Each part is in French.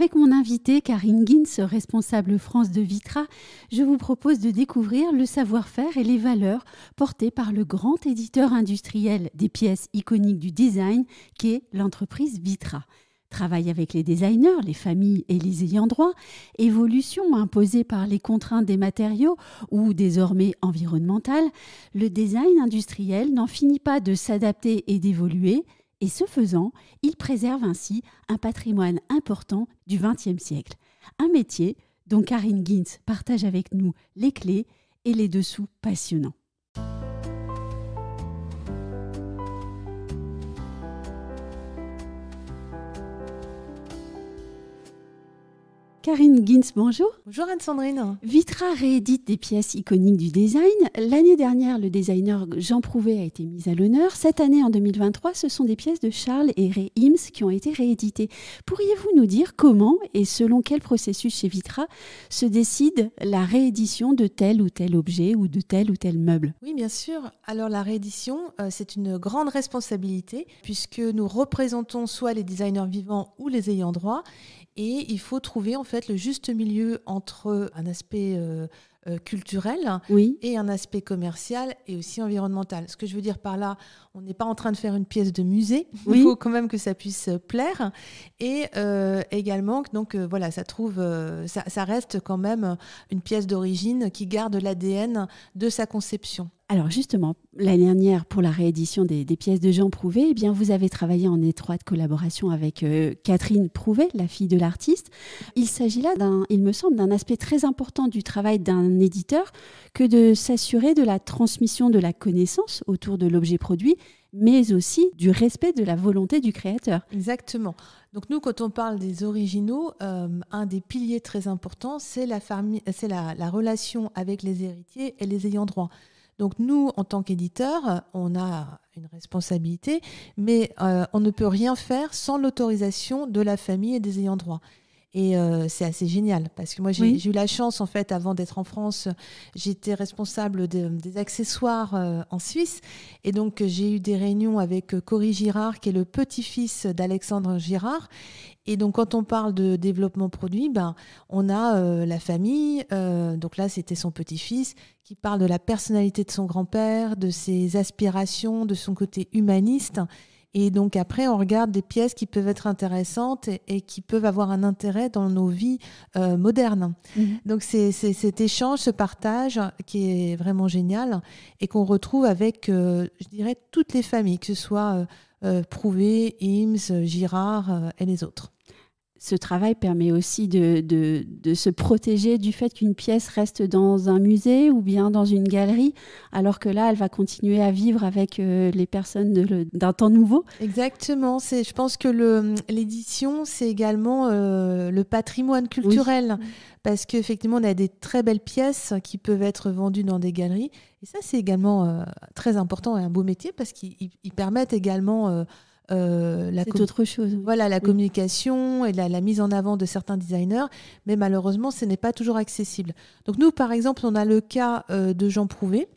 Avec mon invité Karine Gins, responsable France de Vitra, je vous propose de découvrir le savoir-faire et les valeurs portées par le grand éditeur industriel des pièces iconiques du design qu'est l'entreprise Vitra Travail avec les designers, les familles et les ayants droit, évolution imposée par les contraintes des matériaux ou désormais environnementales, le design industriel n'en finit pas de s'adapter et d'évoluer, et ce faisant, il préserve ainsi un patrimoine important du XXe siècle. Un métier dont Karine Gintz partage avec nous les clés et les dessous passionnants. Karine Gins, bonjour. Bonjour Anne-Sandrine. Vitra réédite des pièces iconiques du design. L'année dernière, le designer Jean Prouvé a été mis à l'honneur. Cette année, en 2023, ce sont des pièces de Charles et Ray Hims qui ont été rééditées. Pourriez-vous nous dire comment et selon quel processus chez Vitra se décide la réédition de tel ou tel objet ou de tel ou tel meuble Oui, bien sûr. Alors la réédition, euh, c'est une grande responsabilité puisque nous représentons soit les designers vivants ou les ayants droit et il faut trouver en fait le juste milieu entre euh, un aspect euh, euh, culturel et un aspect commercial et aussi environnemental. Ce que je veux dire par là, on n'est pas en train de faire une pièce de musée. Il faut quand même que ça puisse plaire et également donc voilà, ça trouve, ça reste quand même une pièce d'origine qui garde l'ADN de sa conception. Alors justement, l'année dernière, pour la réédition des, pièces de Jean Prouvé, eh bien, vous avez travaillé en étroite collaboration avec euh, Catherine Prouvé, la fille de l'artiste. Il s'agit là, il me semble, d'un aspect très important du travail d'un éditeur que de s'assurer de la transmission de la connaissance autour de l'objet produit mais aussi du respect de la volonté du créateur. Exactement. Donc nous, quand on parle des originaux, euh, un des piliers très importants, c'est la, la relation avec les héritiers et les ayants droit. Donc nous, en tant qu'éditeurs, on a une responsabilité, mais euh, on ne peut rien faire sans l'autorisation de la famille et des ayants droit. Et euh, c'est assez génial parce que moi, j'ai eu la chance, en fait, avant d'être en France, j'étais responsable des accessoires euh, en Suisse. Et donc, j'ai eu des réunions avec euh, Cory Girard, qui est le petit-fils d'Alexandre Girard. Et donc, quand on parle de développement produit, ben, on a la famille. donc là, c'était son petit-fils qui parle de la personnalité de son grand-père, de ses aspirations, de son côté humaniste. Et donc après, on regarde des pièces qui peuvent être intéressantes et, qui peuvent avoir un intérêt dans nos vies euh, modernes. Mhm. Donc c'est cet échange, ce partage qui est vraiment génial et qu'on retrouve avec, euh, je dirais, toutes les familles, que ce soit euh, Prouvé, Hims, Girard et les autres ce travail permet aussi de, se protéger du fait qu'une pièce reste dans un musée ou bien dans une galerie, alors que là, elle va continuer à vivre avec euh, les personnes d'un temps nouveau. Exactement. C'est, je pense que l'édition, c'est également euh, le patrimoine culturel, parce qu'effectivement, on a des très belles pièces qui peuvent être vendues dans des galeries. Et ça, c'est également euh, très important et un beau métier, parce qu'ils permettent également euh, la autre chose. Voilà, la communication et la, mise en avant de certains designers, mais malheureusement, ce n'est pas toujours accessible. Donc nous, par exemple, on a le cas euh, de Jean Prouvé.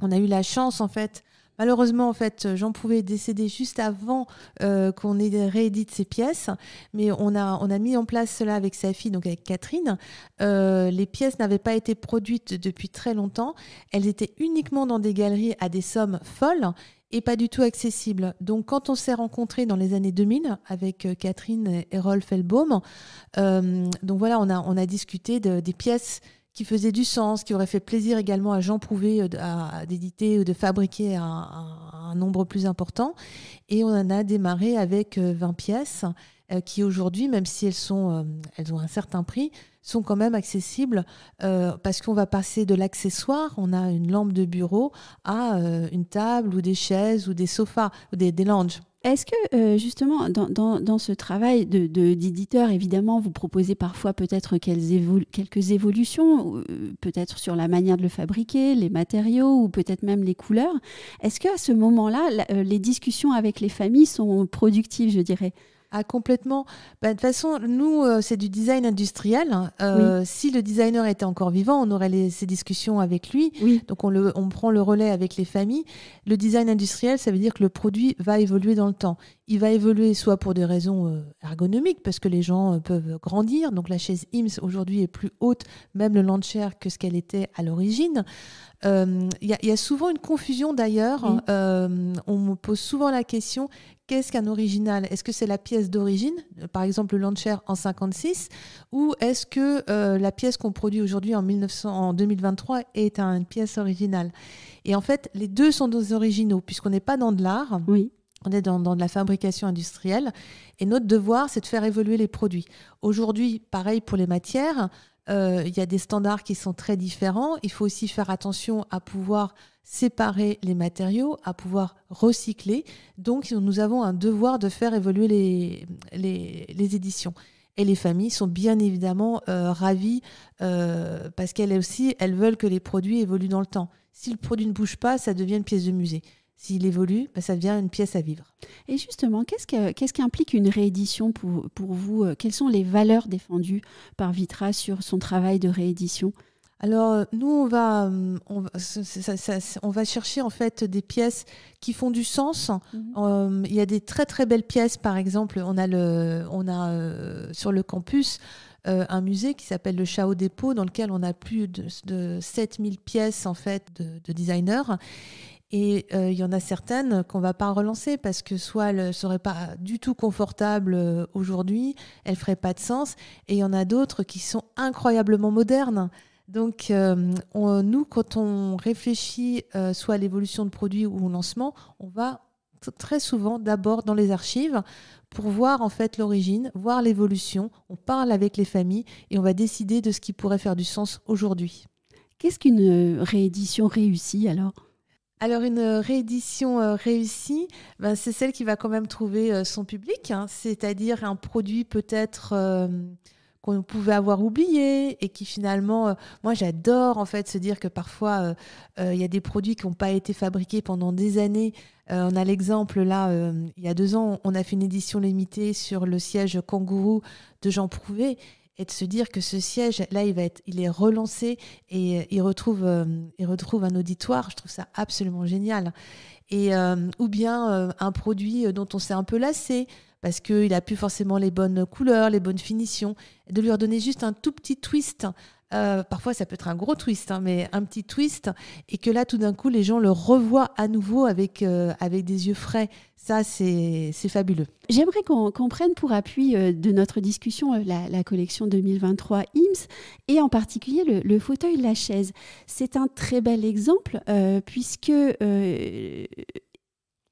On a eu la chance, en fait, Malheureusement, en fait, Jean Prouvé est décédé juste avant euh, qu'on ait réédite ses pièces, mais on a, on a mis en place cela avec sa fille, donc avec Catherine. les pièces n'avaient pas été produites depuis très longtemps, elles étaient uniquement dans des galeries à des sommes folles, et pas du tout accessible. Donc quand on s'est rencontré dans les années 2000 avec euh, Catherine et Rolf Elbaum, euh, donc voilà, on a, on a discuté des pièces qui faisaient du sens, qui auraient fait plaisir également à Jean Prouvé euh, d'éditer ou de fabriquer un nombre plus important. Et on en a démarré avec 20 pièces. Euh, qui aujourd'hui, même si elles, sont, euh, elles ont un certain prix, sont quand même accessibles euh, parce qu'on va passer de l'accessoire, on a une lampe de bureau, à une table ou des chaises ou des sofas ou des, des lounges. Est-ce que justement dans, ce travail d'éditeur, de, évidemment, vous proposez parfois peut-être quelques évolutions, peut-être sur la manière de le fabriquer, les matériaux ou peut-être même les couleurs. Est-ce qu'à à ce moment-là, les discussions avec les familles sont productives, je dirais ah, complètement. Bah, de toute façon, nous, euh, c'est du design industriel. Hein. Euh, si le designer était encore vivant, on aurait les, ces discussions avec lui. Donc, on, le, on prend le relais avec les familles. Le design industriel, ça veut dire que le produit va évoluer dans le temps. Il va évoluer soit pour des raisons euh, ergonomiques, parce que les gens euh, peuvent grandir. Donc la chaise IMS aujourd'hui est plus haute, même le chair que ce qu'elle était à l'origine. Euh, il y, a souvent une confusion d'ailleurs. on me pose souvent la question qu'est-ce qu'un original Est-ce que c'est la pièce d'origine, par exemple le chair en 56, ou est-ce que la pièce qu'on produit aujourd'hui en, en 2023 est une pièce originale Et en fait, les deux sont des originaux, puisqu'on n'est pas dans de l'art. Oui on est dans, de la fabrication industrielle et notre devoir, c'est de faire évoluer les produits. Aujourd'hui, pareil pour les matières, euh, il y a des standards qui sont très différents. Il faut aussi faire attention à pouvoir séparer les matériaux, à pouvoir recycler. Donc, nous avons un devoir de faire évoluer les, éditions. Et les familles sont bien évidemment euh, ravies euh, parce qu'elles aussi, elles veulent que les produits évoluent dans le temps. Si le produit ne bouge pas, ça devient une pièce de musée s'il évolue, bah, ça devient une pièce à vivre. Et justement, qu'est-ce qu'est-ce qu'implique une réédition pour, vous euh, Quelles sont les valeurs défendues par Vitra sur son travail de réédition alors euh, nous, on va, euh, on, va chercher en fait des pièces qui font du sens. Mhm. Il y a des très très belles pièces, par exemple, on a, le, on a sur le campus un musée qui s'appelle le Chao Dépôt, dans lequel on a plus de, 7000 pièces en fait de designers. Et euh, il y en a certaines qu'on va pas relancer parce que soit elles ne seraient pas du tout confortables euh, aujourd'hui, elles ne feraient pas de sens. Et il y en a d'autres qui sont incroyablement modernes. Donc, euh, nous, quand on réfléchit soit à l'évolution de produits ou au lancement, on va très souvent d'abord dans les archives pour voir en fait l'origine, voir l'évolution. On parle avec les familles et on va décider de ce qui pourrait faire du sens aujourd'hui. Qu'est-ce qu'une réédition réussie alors alors une euh, réédition euh, réussie, ben, c'est celle qui va quand même trouver euh, son public, hein. c'est-à-dire un produit peut-être qu'on pouvait avoir oublié et qui finalement, moi j'adore en fait se dire que parfois il y a des produits qui n'ont pas été fabriqués pendant des années. on a l'exemple là, il y a deux ans, on a fait une édition limitée sur le siège kangourou de Jean Prouvé et de se dire que ce siège, là, il, va il est relancé et euh, il, retrouve, euh, il retrouve un auditoire. Je trouve ça absolument génial. Et, euh, ou bien un produit dont on s'est un peu lassé parce qu'il n'a plus forcément les bonnes couleurs, les bonnes finitions, de lui redonner juste un tout petit twist euh, parfois, ça peut être un gros twist, hein, mais un petit twist, et que là, tout d'un coup, les gens le revoient à nouveau avec, euh, avec des yeux frais. Ça, c'est fabuleux. J'aimerais qu'on prenne pour appui euh, de notre discussion la, collection 2023 IMSS et en particulier le, le fauteuil, la chaise. C'est un très bel exemple, puisque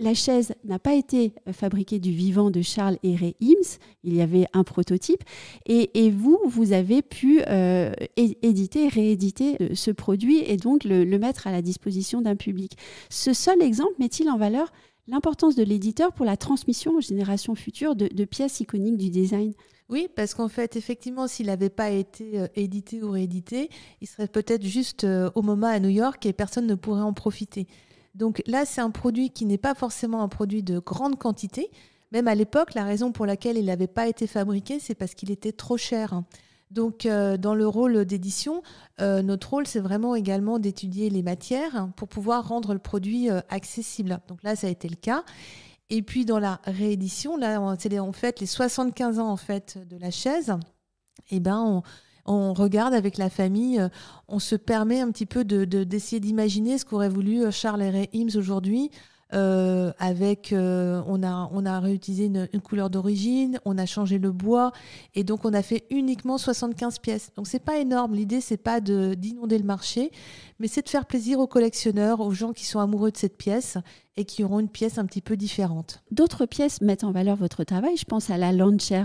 la chaise n'a pas été euh, fabriquée du vivant de Charles et Ray Il y avait un prototype. Et, vous, vous avez pu euh, éditer, rééditer euh, ce produit et donc le, mettre à la disposition d'un public. Ce seul exemple met-il en valeur l'importance de l'éditeur pour la transmission aux générations futures de, pièces iconiques du design oui, parce qu'en fait, effectivement, s'il n'avait pas été édité ou réédité, il serait peut-être juste au moment à New York et personne ne pourrait en profiter. Donc là, c'est un produit qui n'est pas forcément un produit de grande quantité. Même à l'époque, la raison pour laquelle il n'avait pas été fabriqué, c'est parce qu'il était trop cher. Donc, euh, dans le rôle d'édition, euh, notre rôle, c'est vraiment également d'étudier les matières pour pouvoir rendre le produit euh, accessible. Donc là, ça a été le cas. Et puis, dans la réédition, là, c'est en fait les 75 ans en fait de la chaise. eh ben, on, on regarde avec la famille, euh, on se permet un petit peu d'essayer de, d'essayer d'imaginer ce qu'aurait voulu euh, Charles et Himes aujourd'hui. Euh, avec on a on a réutilisé une, couleur d'origine, on a changé le bois et donc on a fait uniquement 75 pièces. Donc c'est pas énorme. L'idée c'est pas d'inonder le marché, mais c'est de faire plaisir aux collectionneurs, aux gens qui sont amoureux de cette pièce et qui auront une pièce un petit peu différente. D'autres pièces mettent en valeur votre travail. Je pense à la launcher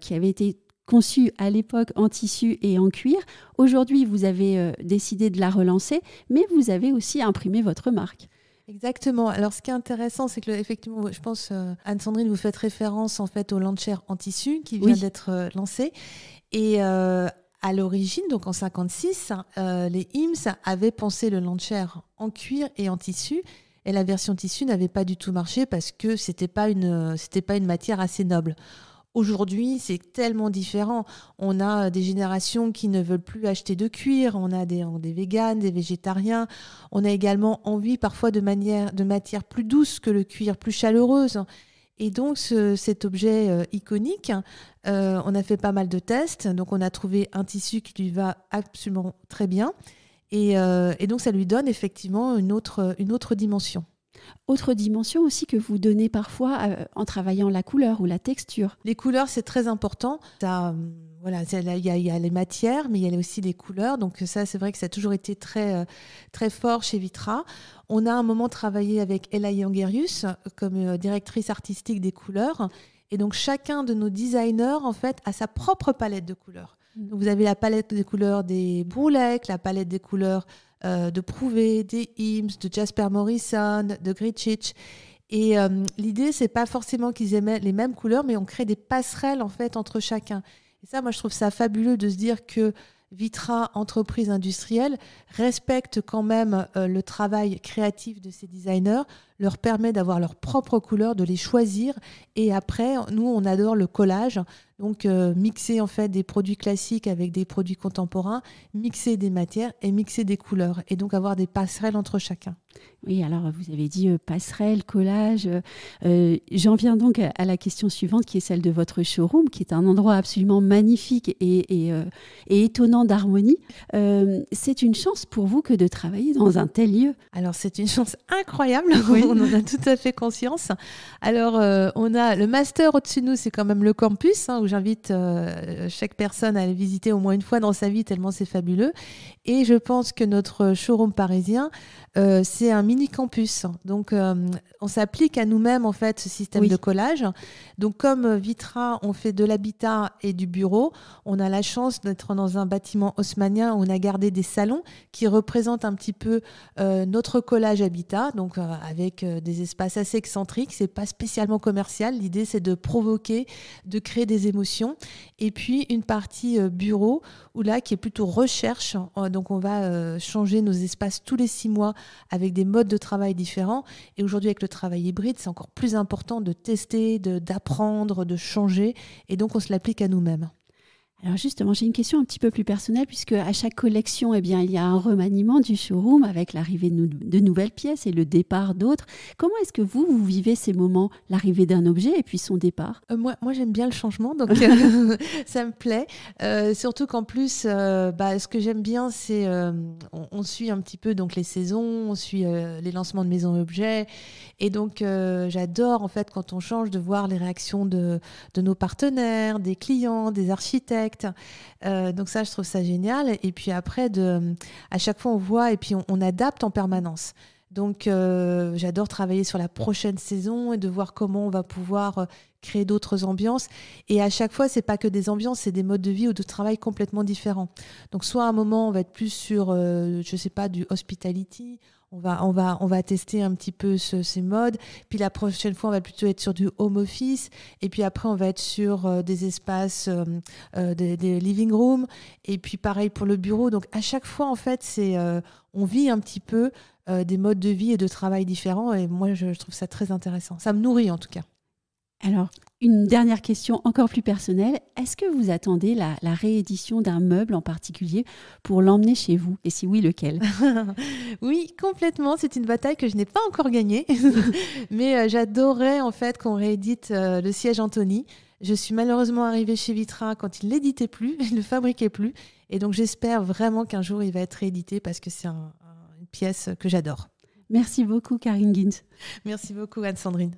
qui avait été conçue à l'époque en tissu et en cuir. Aujourd'hui, vous avez euh, décidé de la relancer, mais vous avez aussi imprimé votre marque. Exactement. Alors, ce qui est intéressant, c'est que effectivement, je pense euh, Anne-Sandrine, vous faites référence en fait au Lancher en tissu qui vient d'être euh, lancé et à l'origine, donc en 56, les IMS avaient pensé le Lancher en cuir et en tissu. Et la version tissu n'avait pas du tout marché parce que c'était pas une c'était pas une matière assez noble. Aujourd'hui, c'est tellement différent. On a euh, des générations qui ne veulent plus acheter de cuir, on a des, des véganes, des végétariens, on a également envie parfois de, manière, de matières plus douce que le cuir, plus chaleureuse. Et donc cet objet euh, iconique, euh, on a fait pas mal de tests, donc on a trouvé un tissu qui lui va absolument très bien. Et, et donc ça lui donne effectivement une autre, une autre dimension. Autre dimension aussi que vous donnez parfois euh, en travaillant la couleur ou la texture. Les couleurs, c'est très important. Ça, euh, il y, a les matières, mais il y a aussi les couleurs. Donc euh, ça, c'est vrai que ça a toujours été très, très fort chez Vitra. On a un moment travaillé avec Ella Yangerius comme directrice artistique des couleurs. Et donc chacun de nos designers, en fait, a sa propre palette de couleurs vous avez la palette des couleurs des Boulek, la palette des couleurs euh, de Prouvé, des Hims, de Jasper Morrison, de Gritchich. Et euh, l'idée, c'est pas forcément qu'ils aimaient les mêmes couleurs, mais on crée des passerelles en fait entre chacun. Et ça, moi, je trouve ça fabuleux de se dire que Vitra, entreprise industrielle, respecte quand même euh, le travail créatif de ses designers, leur permet d'avoir leurs propres couleurs, de les choisir. Et après, nous, on adore le collage. Donc, euh, mixer en fait des produits classiques avec des produits contemporains, mixer des matières et mixer des couleurs. Et donc, avoir des passerelles entre chacun. Oui, alors vous avez dit euh, passerelle, collage. Euh, j'en viens donc à, la question suivante qui est celle de votre showroom, qui est un endroit absolument magnifique et, et étonnant d'harmonie. c'est une chance pour vous que de travailler dans un tel lieu. Alors, c'est une chance incroyable. Oui on en a tout à fait conscience. Alors, euh, on a le master au-dessus de nous, c'est quand même le campus, hein, où j'invite euh, chaque personne à aller visiter au moins une fois dans sa vie, tellement c'est fabuleux. Et je pense que notre showroom parisien, euh, c'est un mini campus. Donc, on s'applique à nous-mêmes, en fait, ce système de collage. Donc, comme Vitra, on fait de l'habitat et du bureau, on a la chance d'être dans un bâtiment haussmannien où on a gardé des salons qui représentent un petit peu notre collage habitat, donc avec euh, des espaces assez excentriques. C'est pas spécialement commercial. L'idée, c'est de provoquer, de créer des émotions. Et puis une partie euh, bureau où là, qui est plutôt recherche. Euh, donc on va changer nos espaces tous les six mois avec des modes de travail différents. Et aujourd'hui, avec le travail hybride, c'est encore plus important de tester, d'apprendre, de changer. Et donc on se l'applique à nous-mêmes. Alors justement, j'ai une question un petit peu plus personnelle puisque à chaque collection, eh bien, il y a un remaniement du showroom avec l'arrivée de, nouvelles pièces et le départ d'autres. Comment est-ce que vous, vous vivez ces moments, l'arrivée d'un objet et puis son départ euh, Moi, moi j'aime bien le changement, donc ça me plaît. Euh, surtout qu'en plus, euh, bah, ce que j'aime bien, c'est on, suit un petit peu donc les saisons, on suit les lancements de maisons objets, et donc j'adore en fait quand on change de voir les réactions de nos partenaires, des clients, des architectes euh, donc ça, je trouve ça génial. Et puis après, à chaque fois, on voit et puis on, adapte en permanence. Donc euh, j'adore travailler sur la prochaine saison et de voir comment on va pouvoir euh, créer d'autres ambiances. Et à chaque fois, c'est pas que des ambiances, c'est des modes de vie ou de travail complètement différents. Donc soit à un moment, on va être plus sur, je sais pas, du hospitality on va, on va, on va tester un petit peu ces modes. Puis la prochaine fois, on va plutôt être sur du home office. Et puis après, on va être sur euh, des espaces, euh, euh, des, living rooms. Et puis pareil pour le bureau. Donc à chaque fois, en fait, c'est, on vit un petit peu des modes de vie et de travail différents. Et moi, je trouve ça très intéressant. Ça me nourrit en tout cas. Alors, une dernière question encore plus personnelle. Est-ce que vous attendez la, réédition d'un meuble en particulier pour l'emmener chez vous Et si oui, lequel Oui, complètement. C'est une bataille que je n'ai pas encore gagnée. Mais euh, j'adorais en fait qu'on réédite euh, le siège Anthony. Je suis malheureusement arrivée chez Vitra quand il l'éditait plus, il ne le fabriquait plus. Et donc j'espère vraiment qu'un jour il va être réédité parce que c'est une pièce que j'adore. Merci beaucoup Karine Gint. Merci beaucoup Anne-Sandrine.